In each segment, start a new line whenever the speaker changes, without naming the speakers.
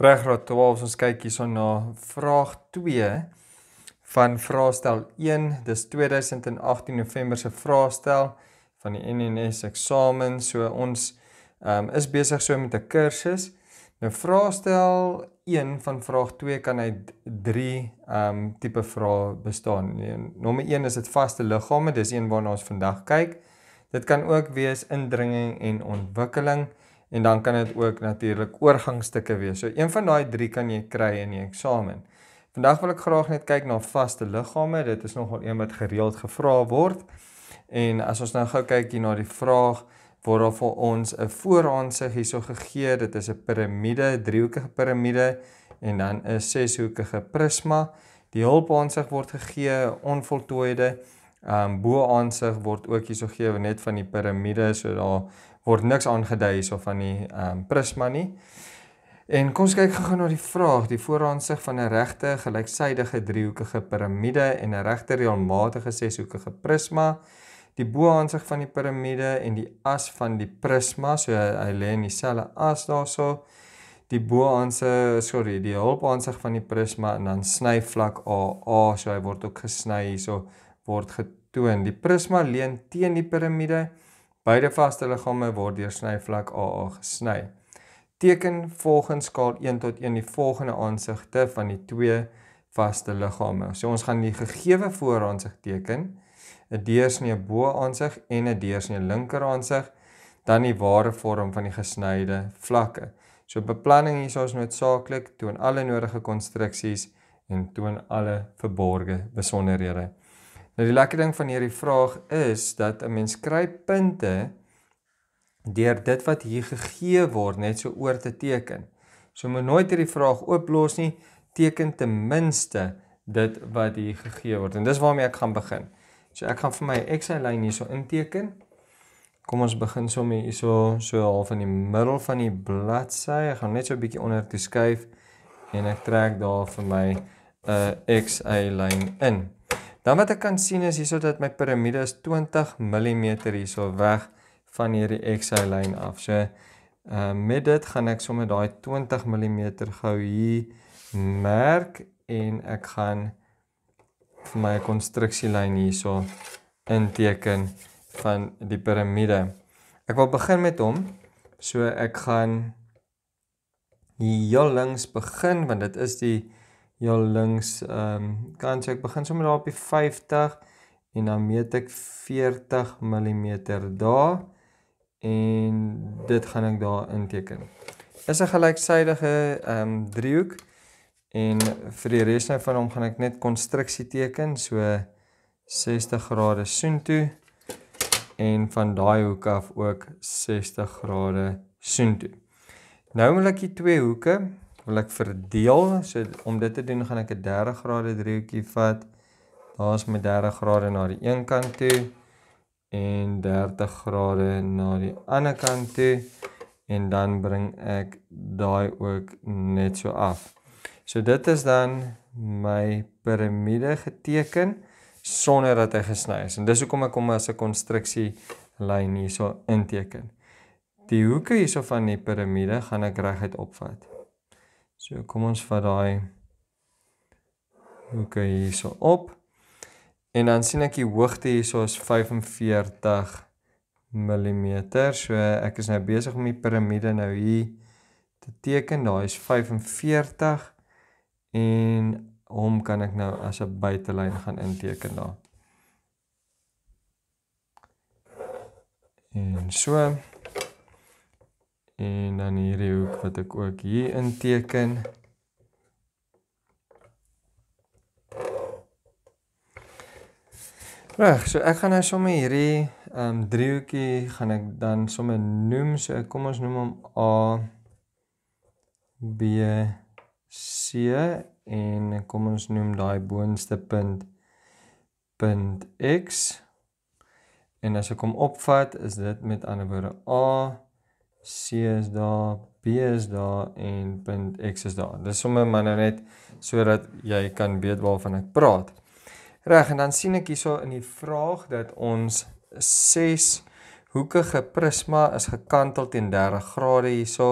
Regraad 12 ons kyk hierson na vraag 2 van vraestel 1. Dis 2018 November se vraestel van die NNS eksamen. So ons um, is besig so met 'n kursus. Nou vraestel 1 van vraag 2 kan uit 3 um ehm, tipe vrae bestaan. Nommer 1 is dit vaste liggame. Dis een waarna ons vandag kyk. Dit kan ook wees indringing en ontwikkeling en dan kan dit ook natuurlik oorgangstukke wees. So een van daai drie kan jy kry in die eksamen. Vandag wil ek graag net kyk na vaste liggame. Dit is nogal een wat gereeld gevra word. En as ons nou gou kyk hier na die vraag word daar vir ons 'n vooraansig hierso gegee. Dit is 'n piramide, driehoekige piramide en dan 'n seshoekige prisma. Die hulpaansig word gegee onvoltooide. Ehm um, bo aansig word ook hierso gegee net van die piramide, so daar word niks aangedui hierso van die ehm um, prisma nie. En kom ons kyk gou-gou na die vraag, die vooraansig van 'n regte gelyksydige driehoekige piramide en 'n regte reëlmatige seshoekige prisma. Die bo-aansig van die piramide en die as van die prisma, so hy lê in dieselfde as daarso. Die bo-aansig, sorry, die hulpaansig van die prisma en dan sny vlak AA, so hy word ook gesny hierso word getoon. Die prisma leun teen die piramide. Beide vaste liggame word deur snyvlak AA gesny. Teken volgens skaal 1 tot 1 die volgende aansigte van die twee vaste liggame. So ons gaan die gegeewe vooraansig teken, 'n deursnee bo aansig en 'n deursnee linker aansig, dan die ware vorm van die gesnyde vlakke. So beplanning hier is ons noodsaaklik, toon alle nodige konstruksies en toon alle verborgde besonderhede. Nou die lekker ding van hierdie vraag is dat 'n mens kry punte deur dit wat hier gegee word net so oor te teken. So moet nooit hierdie vraag ooplos nie, teken ten minste dit wat hier gegee word. En dis waarmee ek gaan begin. So ek gaan vir my x en lyn hierso inteken. Kom ons begin sommer hierso so half in die middel van die bladsy. Ek gaan net so 'n bietjie onder toe skuif en ek trek daar vir my 'n uh, eh, x y lyn in. Dan wat ek kan sien is hierso dat my piramide is 20 mm hierso weg van hierdie XY lyn af. So uh, met dit gaan ek sommer daai 20 mm gou hier merk en ek gaan vir my konstruksielyn hierso inteken van die piramide. Ek wil begin met hom. So ek gaan hier links begin want dit is die heel links. Ehm um, kan sê ek begin sommer daar op die 50 en dan meet ek 40 mm daar en dit gaan ek daar inteken. Is 'n gelyksydige ehm um, driehoek en vir die res nou van hom gaan ek net konstruksie teken so 60 grade soontoe en van daai hoek af ook 60 grade soontoe. Nou wil ek die twee hoeke wil ek verdeel. So om dit te doen, gaan ek 'n 30 grade driehoekie vat. Daar's my 30 grade na die een kant toe en 30 grade na die ander kant toe en dan bring ek daai ook net so af. So dit is dan my piramide geteken sonder dat hy gesny is. En dis hoekom ek hom as 'n konstruksie lyn hierso inteken. Die hoeke hierso van die piramide gaan ek reguit opvat. So kom ons vat daai OK hierso op. En dan sien ek die hoogte hierso is 45 mm. So ek is nou besig om die piramide nou hier te teken. Daai is 45 en hom kan ek nou as 'n buitelyn gaan inteken daar. En so en dan hierdie hoek wat ek ook hier inteken. Reg, so ek gaan nou sommer hierdie ehm um, driehoekie gaan ek dan sommer noem. So kom ons noem hom A B C en kom ons noem daai boonste punt punt x. En as ek hom opvat, is dit met ander woorde A C is daar, B is daar en .x is daar. Dis sommer maar nou net sodat jy kan weet waarvan ek praat. Reg, en dan sien ek hierso in die vraag dat ons 6 hoekige prisma is gekantel teen 30 grade hierso.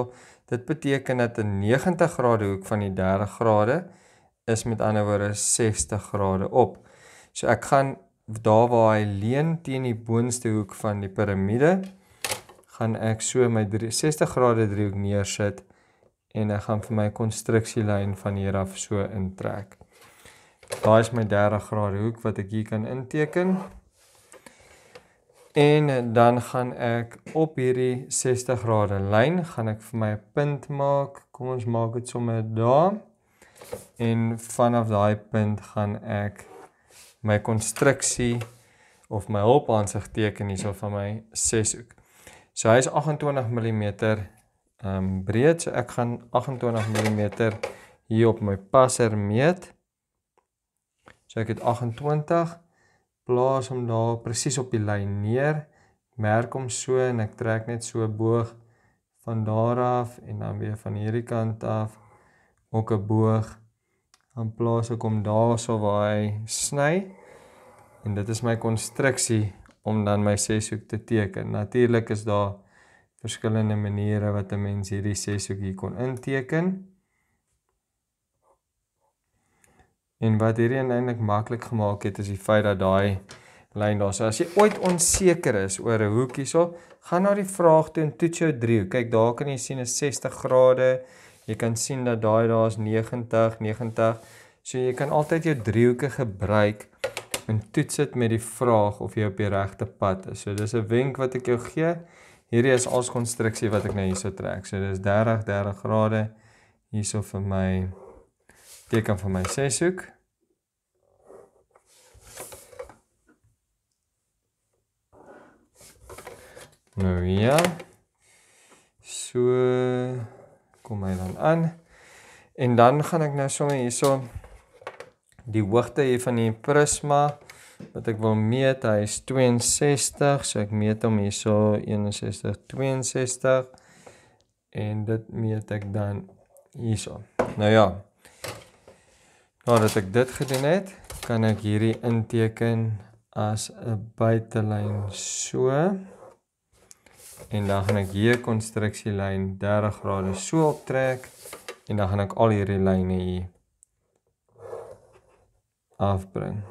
Dit beteken dat 'n 90 grade hoek van die 30 grade is met ander woorde 60 grade op. So ek gaan daar waar hy leun teen die boonste hoek van die piramide gaan ek so my 360 grade driehoek neersit en ek gaan vir my konstruksielyn van hier af so intrek. Daai is my 30 grade hoek wat ek hier kan inteken. En dan gaan ek op hierdie 60 grade lyn gaan ek vir my 'n punt maak. Kom ons maak dit sommer daar. En vanaf daai punt gaan ek my konstruksie of my hulpaansig teken hierso van my 6 hoek. So hy is 28 mm um breed. So ek gaan 28 mm hier op my passer meet. So ek het 28 plaas hom daar presies op die lyn neer. Merk hom so en ek trek net so boog van daar af en dan weer van hierdie kant af ook 'n boog. Dan plaas ek hom daarso waar hy sny. En dit is my konstruksie om dan my seshoek te teken. Natuurlik is daar verskillende maniere wat 'n mens hierdie seshoek hier kon inteken. En wat hierdie eintlik maklik gemaak het is die feit dat daai lyn daar. So as jy ooit onseker is oor 'n hoek hierso, gaan na die vraag toe en toets jou driehoek. Kyk, daar kan jy sien 'n 60 grade. Jy kan sien dat daai daar is 90, 90. So jy kan altyd jou driehoeke gebruik en toets dit met die vraag of jy op die regte pad is. So dis 'n wenk wat ek jou gee. Hierdie is ons konstruksie wat ek nou hierso trek. So dis 30 30 grade hierso vir my teken van my seshoek. Nou ja. So kom hy dan aan. En dan gaan ek nou sommer hierso die hoogte hier van die prisma wat ek wil meet, hy is 62, so ek meet hom hier so 61 62 en dit meet ek dan hier so. Nou ja. Nadat ek dit gedoen het, kan ek hierdie inteken as 'n buitelyn so en dan gaan ek hier konstruksielyn 30 grade so optrek en dan gaan ek al hierdie lyne hier afbring.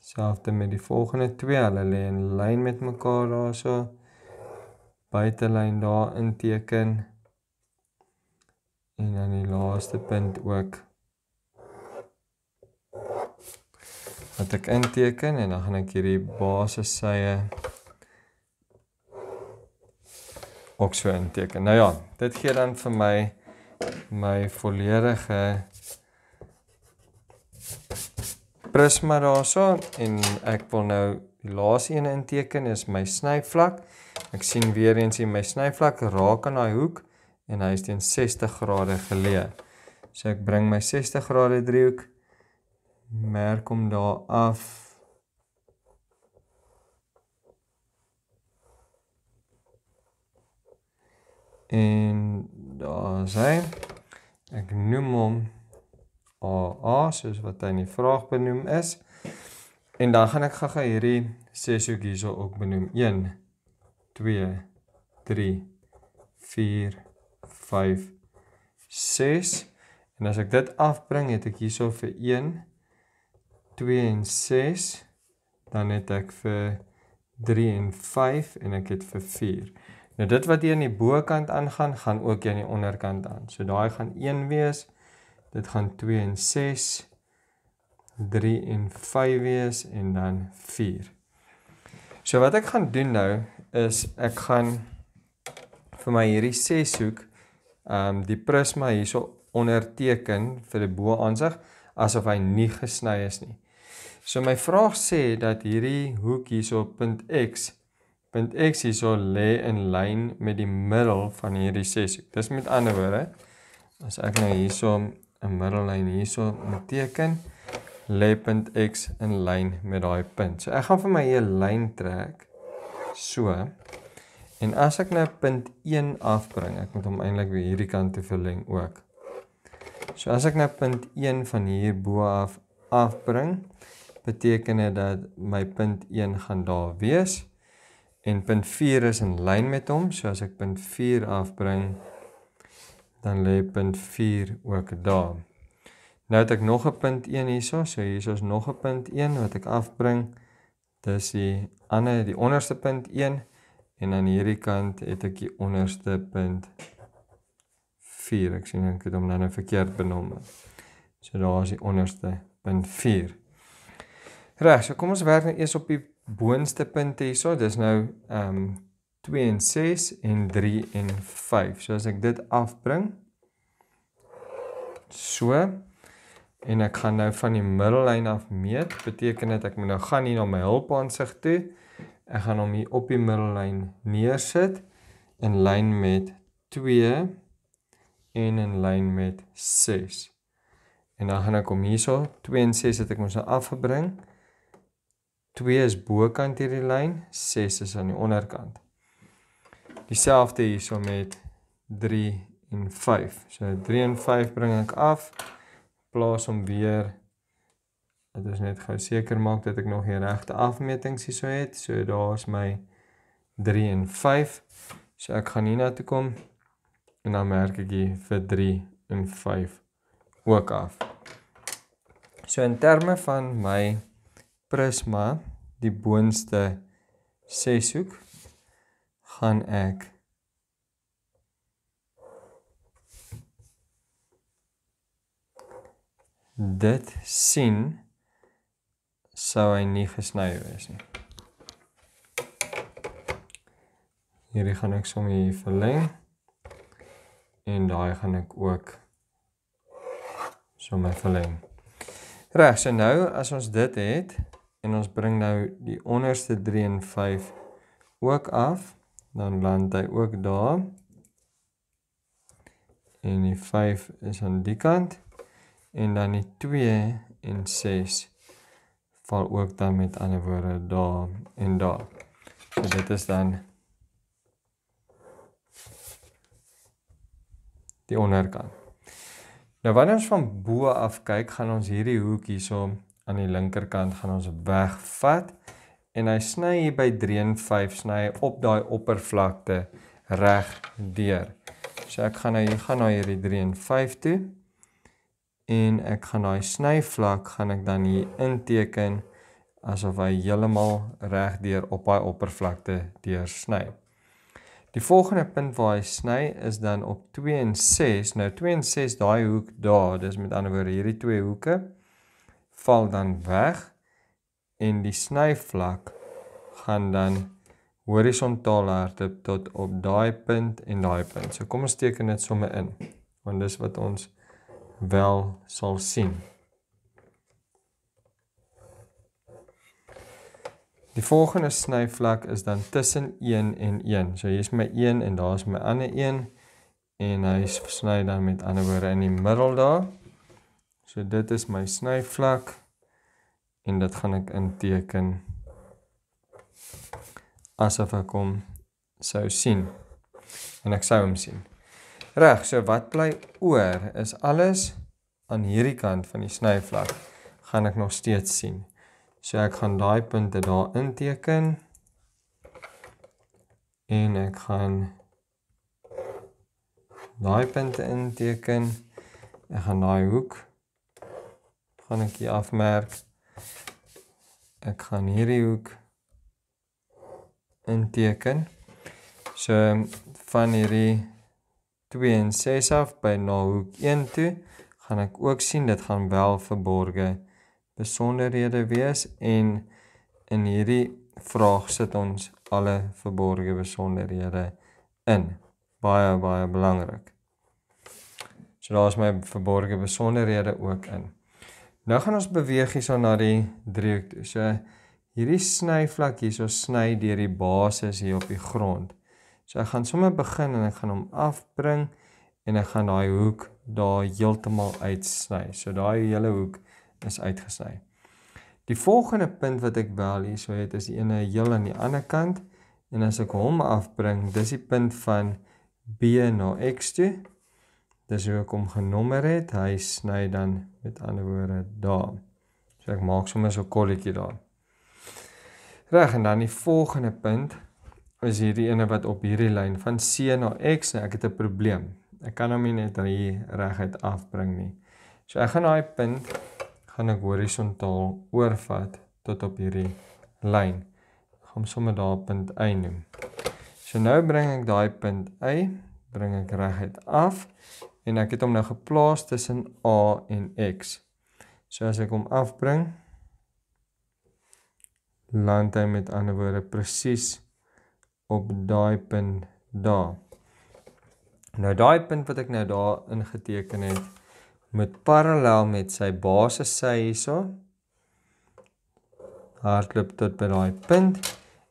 Selfde met die volgende twee, hulle lê in lyn met mekaar daarso. Buitelyn daar inteken. En dan die laaste punt ook. Wat ek inteken en dan gaan ek hierdie basiese sye ook so inteken. Nou ja, dit gee dan vir my my volledige prisma daarso en ek wil nou die laaste een inteken is my snyvlak. Ek sien weer eens hier my snyvlak raak aan daai hoek en hy is teen 60 grade geleë. So ek bring my 60 grade driehoek merk hom daar af. En daar is hy. Ek noem hom AA soos wat hy in die vraag benoem is. En dan gaan ek gaga hierdie ses ook hierso ook benoem. 1 2 3 4 5 en as ek dit afbring het ek hierso vir 1 2 en 6 dan het ek vir 3 en 5 en ek het vir 4. Nou dit wat hier aan die bokant aangaan, gaan ook hier aan die onderkant aan. So daai gaan 1 wees, 2, 3, 4, 5, 6 dit gaan 2 en 6 3 en 5 wees en dan 4. So wat ek gaan doen nou is ek gaan vir my hierdie 6 hoek um die prisma hierso onderteken vir 'n bo-aansig asof hy nie gesny is nie. So my vraag sê dat hierdie hoek hierso punt x punt x hierso lê in lyn met die middel van hierdie 6 hoek. Dis met ander woorde as ek nou hierso 'n middellyn hierso beteken lê punt x in lyn met daai punt. So ek gaan vir my 'n lyn trek so. En as ek nou punt 1 afbring, ek moet hom eintlik weer hierdie kant toe verleng ook. So as ek nou punt 1 van hier bo af afbring, beteken dit dat my punt 1 gaan daar wees en punt 4 is in lyn met hom. So as ek punt 4 afbring, dan lê punt 4 ook daar. Nou het ek nog 'n punt 1 hierso, so hier is nog 'n punt 1 wat ek afbring. Dis die ander, die onderste punt 1 en aan hierdie kant het ek die onderste punt 4. Ek sien ek het hom nou net nou verkeerd benoem. So daar is die onderste punt 4. Reg, so kom ons werk nou eers op die boonste punte hierso. Dis nou ehm um, 2 en 6 en 3 en 5. So as ek dit afbring so en ek gaan nou van die middellyn af meet, beteken dit ek moet nou gaan hier na my hulpaansig toe. Ek gaan hom hier op die middellyn neersit in lyn met 2 en in lyn met 6. En dan gaan ek hom hierso 2 en 6 het ek mos nou afgebring. 2 is bokant hierdie lyn, 6 is aan die onderkant dieselfde hierso met 3 en 5. So 3 en 5 bring ek af plaas om weer dit is net gou seker maak dat ek nog die regte afmetings hierso het. So daar's my 3 en 5. So ek gaan hierna toe kom en dan merk ek hier vir 3 en 5 ook af. So in terme van my prisma die boonste seshoek gaan ek dit sien sou hy nie gesny wees nie. Hierdie gaan ek sommer hier verleng en daai gaan ek ook sommer verleng. Reg, so nou as ons dit het en ons bring nou die onderste 3 en 5 ook af dan land hy ook daar. En die 5 is aan die kant en dan die 2 en 6 val ook dan met ander woorde daar en daar. So dit is dan die onderkant. Nou wanneer ons van bo af kyk, gaan ons hierdie hoek hierso aan die linkerkant gaan ons wegvat en hy sny hier by 3 en 5 sny op daai oppervlakte reg deur. So ek gaan nou hier gaan na nou hierdie 3 en 5 toe en ek gaan daai snyvlak gaan ek dan hier inteken asof hy heeltemal reg deur op daai oppervlakte deur sny. Die volgende punt waar hy sny is dan op 2 en 6. Nou 2 en 6 daai hoek daar, dis met ander woorde hierdie twee hoeke val dan weg en die snyvlak gaan dan horisontaal hardloop tot op daai punt en daai punt. So kom ons teken dit sommer in want dis wat ons wel sal sien. Die volgende snyvlak is dan tussen 1 en 1. So hier's my 1 en daar's my ander 1 en hy sny dan met ander woorde in die middel daar. So dit is my snyvlak en dit gaan ek inteken asof ek hom sou sien en ek sou hom sien. Reg, so wat bly oor is alles aan hierdie kant van die snyvlak gaan ek nog steeds sien. So ek gaan daai punte daar inteken en ek gaan daai punte inteken. Ek gaan daai hoek gaan ek hier afmerk ek gaan hierdie hoek inteken. So van hierdie 2 en 6 af by na hoek 1 toe gaan ek ook sien dit gaan wel verborge besonderhede wees en in hierdie vraag sit ons alle verborge besonderhede in. Baie baie belangrik. So daar is my verborge besonderhede ook in. Nou gaan ons beweeg hierso na die driehoek toe. So hierdie snyvlak hierso sny deur die basis hier op die grond. So ek gaan sommer begin en ek gaan hom afbring en ek gaan daai hoek daar heeltemal uitsny. So daai hele hoek is uitgesny. Die volgende punt wat ek wel hierso het is die ene heel aan die ander kant en as ek hom afbring, dis die punt van B na X toe dis hoe ek hom genommer het. Hy sny dan met ander woorde daar. So ek maak sommer so 'n kolletjie daar. Reg en dan die volgende punt is hierdie ene wat op hierdie lyn van C na X, nou, ek het 'n probleem. Ek kan hom nou nie net hier reguit afbring nie. So ek gaan daai punt gaan ek horisontaal oorvat tot op hierdie lyn. Ek gaan sommer daar punt Y noem. So nou bring ek daai punt Y bring ek reguit af en ek het hom nou geplaas tussen A en X. So as ek hom afbring, land hy met ander woorde precies op die punt daar. Nou die punt wat ek nou daar ingeteken het, moet parallel met sy basis sy hierso, hardloop tot by die punt,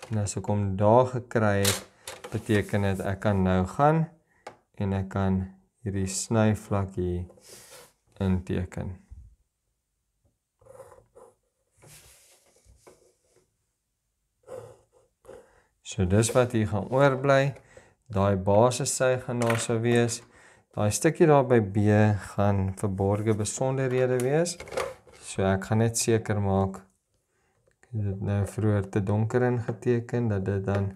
en as ek hom daar gekry het, beteken het ek kan nou gaan, en ek kan nou, hierdie snyvlak hier inteken. So dis wat hier gaan oorbly. Daai basissy gaan daar sou wees. Daai stukkie daar by B gaan verborge besonderhede wees. So ek gaan net seker maak dit nou vroeër te donker ingeteken dat dit dan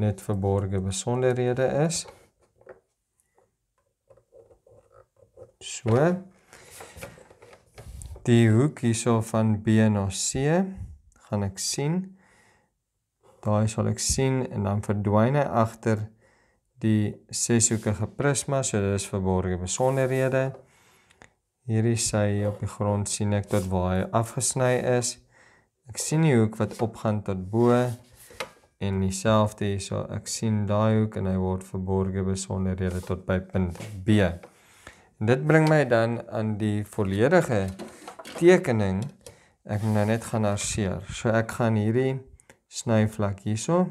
net verborge besonderhede is. So die hoek hierso van B na C gaan ek sien. Daai sal ek sien en dan verdwyn hy agter die seshoekige prisma, so dit is verborge besonderhede. Hierdie sy op die grond sien ek tot waar hy afgesny is. Ek sien die hoek wat opgaan tot bo en dieselfde hierso. Ek sien daai hoek en hy word verborge besonderhede tot by punt B. Dit bring my dan aan die volledige tekening. Ek moet nou net gaan arseer. So ek gaan hierdie snyvlak hierso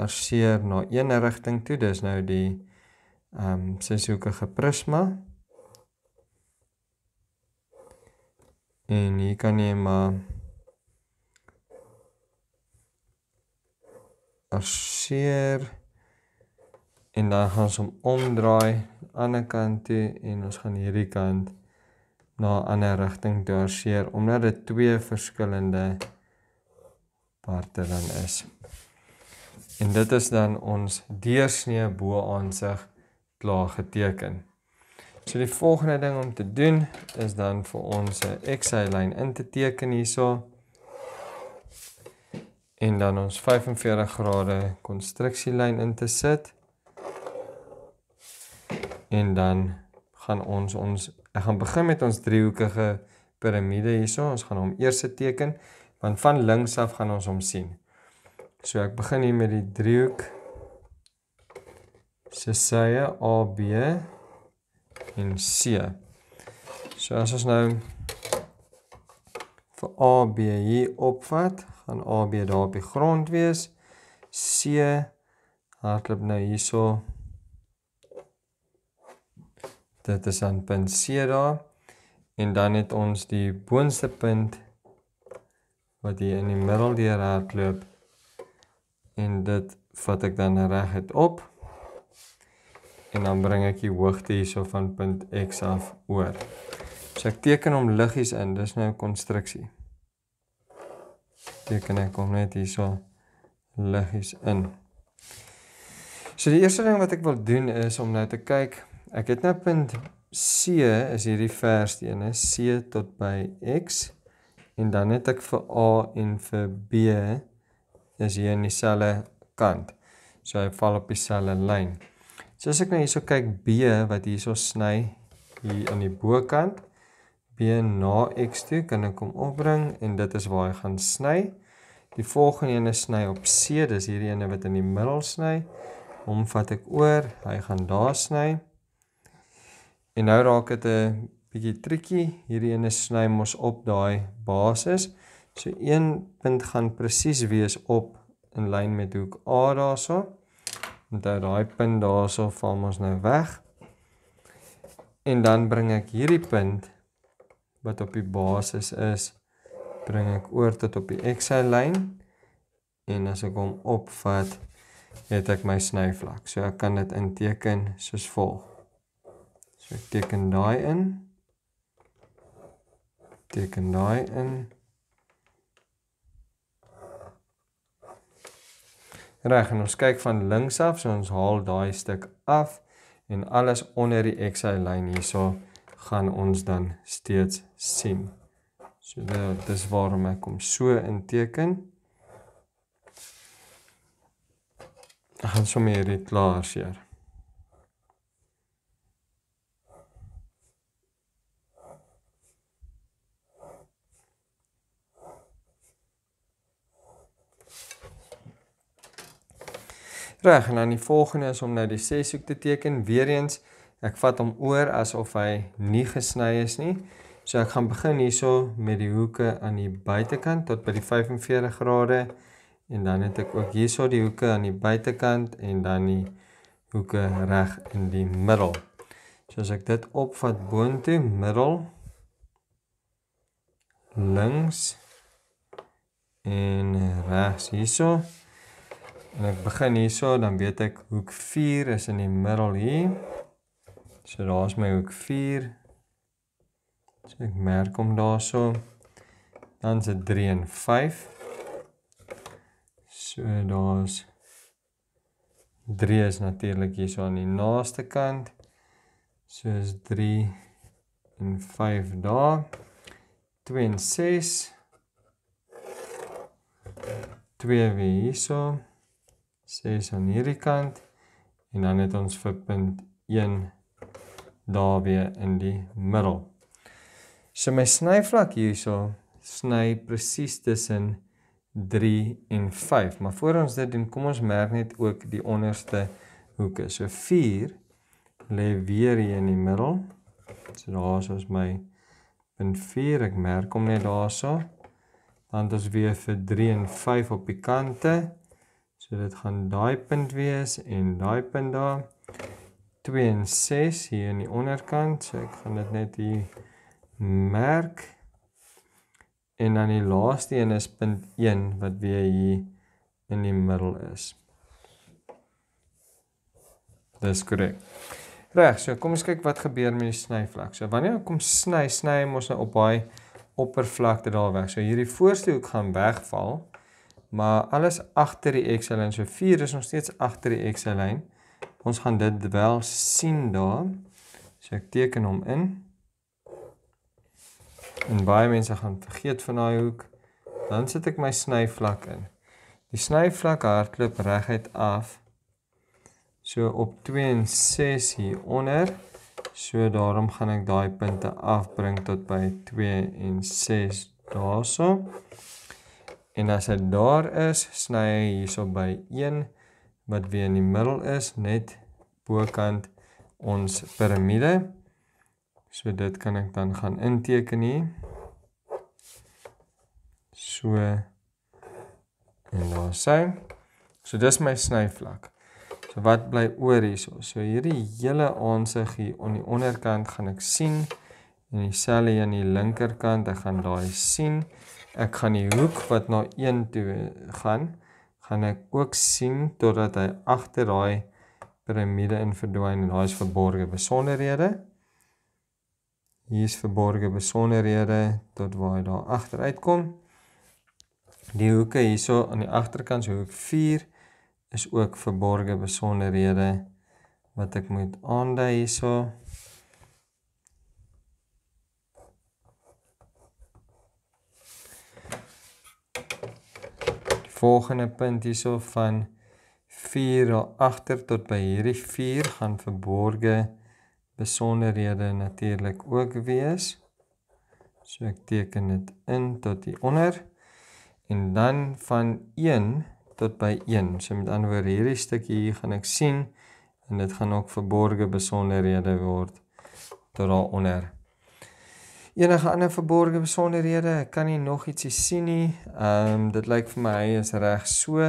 arseer na een rigting toe. Dis nou die ehm um, seshoekige prisma. En hier kan jy maar arseer en dan gaan ons hom omdraai ander kant toe en ons gaan hierdie kant na 'n ander rigting dorseer omdat dit twee verskillende parte dan is. En dit is dan ons deursnee bo aansig klaar geteken. So die volgende ding om te doen is dan vir ons 'n XY-lyn in te teken hierso en dan ons 45 grade konstruksielyn in te sit en dan gaan ons ons ek gaan begin met ons driehoekige piramide hierso. Ons gaan hom eers teken want van links af gaan ons hom sien. So ek begin hier met die driehoek se sye AB en C. So as ons nou vir AB hier opvat, gaan AB daar op die grond wees. C hardloop nou hierso dit is aan punt C daar en dan het ons die boonste punt wat hier in die middel deur hardloop en dit vat ek dan reg uit op en dan bring ek die hoogte hierso van punt X af oor. So ek teken hom liggies in, dis nou 'n konstruksie. Teken ek hom net hierso liggies in. So die eerste ding wat ek wil doen is om nou te kyk Ek het nou punt C is hierdie vers die ene C tot by X en dan het ek vir A en vir B is hier in dieselfde kant. So hy val op dieselfde lyn. So as ek nou hierso kyk B wat hierso sny hier aan die bokant B na X toe kan ek hom opbring en dit is waar hy gaan sny. Die volgende ene sny op C, dis hierdie ene wat in die middel sny. Hom vat ek oor, hy gaan daar sny. En nou raak dit 'n bietjie triekie. Hierdie ene sny mos op daai basis. So een punt gaan presies wees op in lyn met hoek A daarso. Met daai punt daarso val ons nou weg. En dan bring ek hierdie punt wat op die basis is, bring ek oor tot op die x-y lyn en as ek hom opvat, het ek my snyvlak. So ek kan dit inteken soos volg. Ek teken daai in. Teken daai in. Reg, en ons kyk van links af, so ons haal daai stuk af en alles onder die xy lyn hierso gaan ons dan steeds sien. So nou, dit is waarom ek hom so inteken. Ons gaan sommer hierdie klaar seer. Ja. Reg, en dan die volgende is om nou die seshoek te teken. Weerens, ek vat hom oor asof hy nie gesny is nie. So ek gaan begin hierso met die hoeke aan die buitekant tot by die 45 grade en dan het ek ook hierso die hoeke aan die buitekant en dan die hoeke reg in die middel. So as ek dit opvat boontoe, middel links en regs hierso En ek begin hierso, dan weet ek hoek 4 is in die middel hier. So daar's my hoek 4. So ek merk hom daarso. Dan is dit 3 en 5. So daar's 3 is natuurlik hierso aan die naaste kant. So is 3 en 5 daar. 2 en 6. 2 weer hierso. 6 aan hierdie kant en dan het ons vir punt 1 daar weer in die middel. So my snyvlak hierso sny presies tussen 3 en 5. Maar voor ons dit doen, kom ons merk net ook die onderste hoeke. So 4 lê weer hier in die middel. So daar is ons my punt 4. Ek merk hom net daarso. Dan het ons weer vir 3 en 5 op die kante. So dit gaan daai punt wees en daai punt daar 2 en 6 hier aan die onderkant. So ek gaan dit net hier merk. En dan die laaste een is punt 1 wat weer hier in die middel is. Dis korrek. Reg, so kom ons kyk wat gebeur met die snyvlak. So wanneer ek kom sny, sny hy mos nou op daai oppervlakte daar weg. So hierdie voorste hoek gaan wegval maar alles agter die x-lyn, so 4 is nog steeds agter die x-lyn. Ons gaan dit wel sien daar. So ek teken hom in. En baie mense gaan vergeet van daai hoek. Dan sit ek my snyvlak in. Die snyvlak hardloop reguit af. So op 2 en 6 hier onder. So daarom gaan ek daai punte afbring tot by 2 en 6 daaroor. So. En as dit daar is, sny hy hierso by 1 wat weer in die middel is, net bokant ons piramide. So dit kan ek dan gaan inteken hier. So en dan sê so dis my snyvlak. So wat bly oor hierso? So hierdie hele aansig hier aan on die onderkant gaan ek sien en die selle hier aan die linkerkant, ek gaan daai sien ek gaan die hoek wat na 1 toe gaan, gaan ek ook sien totdat hy agter daai piramide in verdwyn en daai is verborge besonderhede. Hier is verborge besonderhede tot waar hy daar agter uitkom. Die hoeke hierso aan die agterkant se hoek 4 is ook verborge besonderhede wat ek moet aandui hierso. volgende punt hierso van 4 daar agter tot by hierdie 4 gaan verborge besonderhede natuurlik ook wees. So ek teken dit in tot hier onder en dan van 1 tot by 1. So met ander woorde hierdie stukkie hier gaan ek sien en dit gaan ook verborge besonderhede word tot daaronder. onder enige ander verborgde besonderhede. Ek kan nie nog ietsie sien nie. Ehm um, dit lyk vir my is reg so.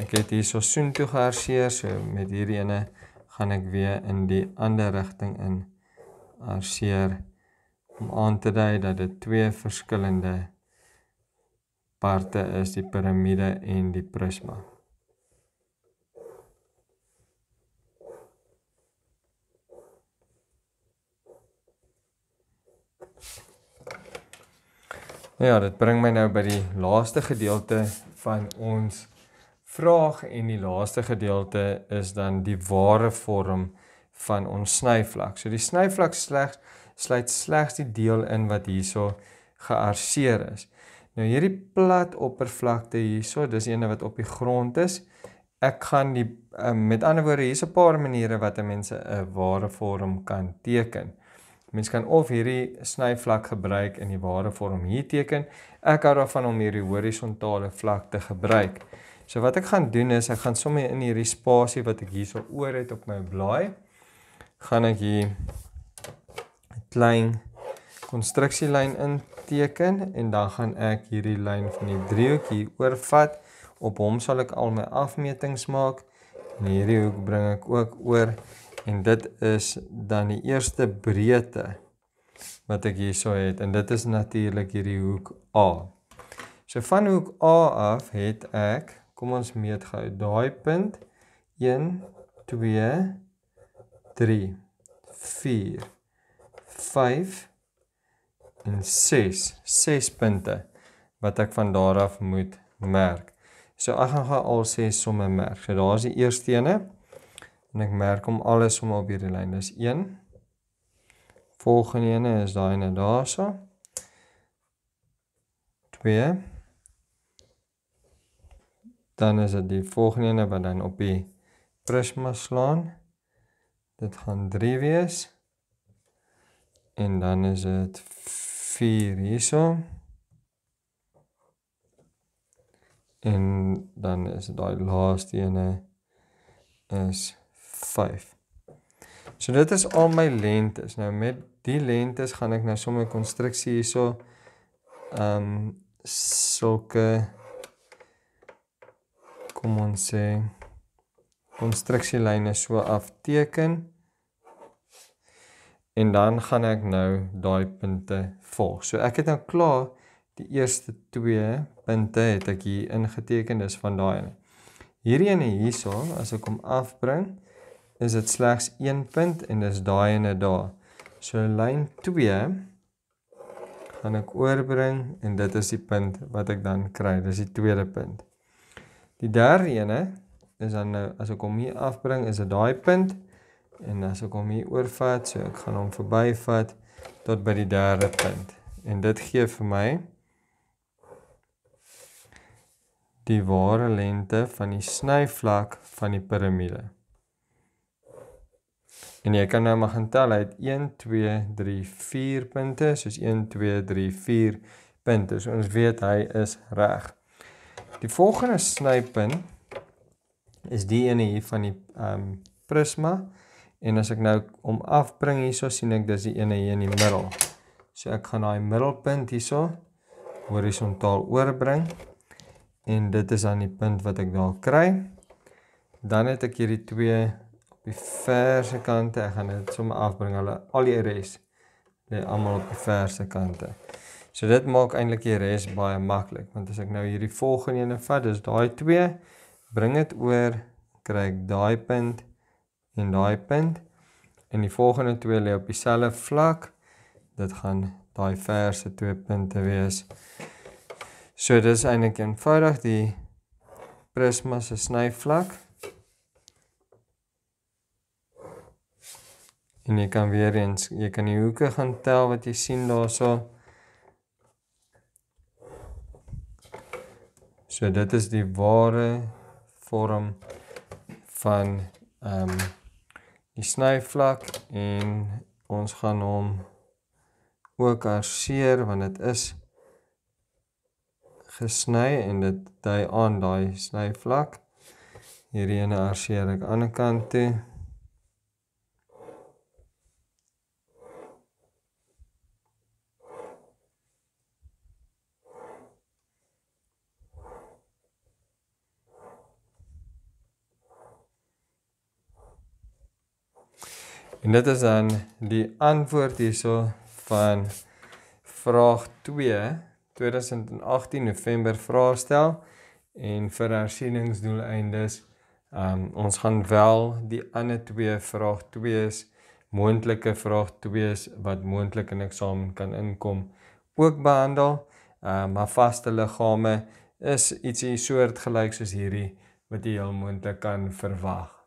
Ek het hier so soen toe geharseer, so met hierdie ene gaan ek weer in die ander rigting in harseer om aan te dui dat dit twee verskillende parte is, die piramide en die prisma. Nou ja, dit bring my nou by die laaste gedeelte van ons vraag en die laaste gedeelte is dan die ware vorm van ons snyvlak. So die snyvlak slegs sluit slegs die deel in wat hierso gearseer is. Nou hierdie plat oppervlakte hierso, dis eene wat op die grond is. Ek gaan die eh, met ander woorde hier's 'n paar maniere wat 'n mens 'n ware vorm kan teken. Mens kan of hierdie snyvlak gebruik in die ware vorm hier teken. Ek hou daarvan om hierdie horisontale vlak te gebruik. So wat ek gaan doen is ek gaan sommer in hierdie spasie wat ek hierso oor het op my blaai gaan ek hier 'n klein konstruksielyn inteken en dan gaan ek hierdie lyn van die driehoek hier oorvat. Op hom sal ek al my afmetings maak. En hierdie hoek bring ek ook oor. En dit is dan die eerste breedte wat ek hierso het en dit is natuurlik hierdie hoek A. So van hoek A af het ek, kom ons meet gou, daai punt 1 2 3 4 5 en 6, 6 punte wat ek van daar af moet merk. So ek gaan gou al 6 somme merk. So daar's die eerste ene en ek merk hom alles om op hierdie lyn. Dis 1. Volgende ene is daai net daarso. 2. Dan is dit die volgende ene wat dan op die prisma slaan. Dit gaan 3 wees. En dan is dit 4 hierso. En dan is dit daai laaste ene is 5 5. So dit is al my lengtes. Nou met die lengtes gaan ek nou sommer 'n konstruksie hierso ehm um, sulke kom ons sê konstruksielyne so afteken. En dan gaan ek nou daai punte volg. So ek het nou klaar die eerste 2 punte het ek hier ingeteken, dis van daai. Hierdie een hierso as ek hom afbring, is dit slegs 1 punt en dis daai en dit daar. So lyn 2 gaan ek oorbring en dit is die punt wat ek dan kry. Dis die tweede punt. Die derde ene is dan nou as ek hom hier afbring is dit daai punt en as ek hom hier oorvat, so ek gaan hom verbyvat tot by die derde punt. En dit gee vir my die ware lengte van die snyvlak van die piramide. En jy kan nou maar gaan tel, hy het 1 2 3 4 punte, soos 1 2 3 4 punte. So ons weet hy is reg. Die volgende snypin is die ene hier van die ehm um, prisma en as ek nou om afbring hierso sien ek dis die ene hier in die middel. So ek gaan daai middelpunt hierso horisontaal oorbring en dit is dan die punt wat ek daar kry. Dan het ek hierdie twee die verse kante. Ek gaan dit sommer afbring. Hulle al die res lê almal op die verse kante. So dit maak eintlik die res baie maklik, want as ek nou hierdie volgende een vat, dis daai 2, bring dit oor, kry ek daai punt en daai punt en die volgende twee lê op dieselfde vlak. Dit gaan daai verse twee punte wees. So dis eintlik eenvoudig die prisma se snyvlak En jy kan weer eens, jy kan die hoeke gaan tel wat jy sien daarso. So dit is die ware vorm van ehm um, die snyvlak en ons gaan hom ook harseer want dit is gesny en dit dui aan daai snyvlak. Hierdie ene harseer ek aan die ander kant toe. En dit is dan die antwoord hierso van vraag 2 2018 November vraestel en vir hersieningsdoeleindes um ons gaan wel die ander twee vraag 2's moontlike vraag 2's wat moontlik in eksamen kan inkom ook behandel uh maar vaste liggame is ietsie soortgelyk soos hierdie wat jy heel moontlik kan verwag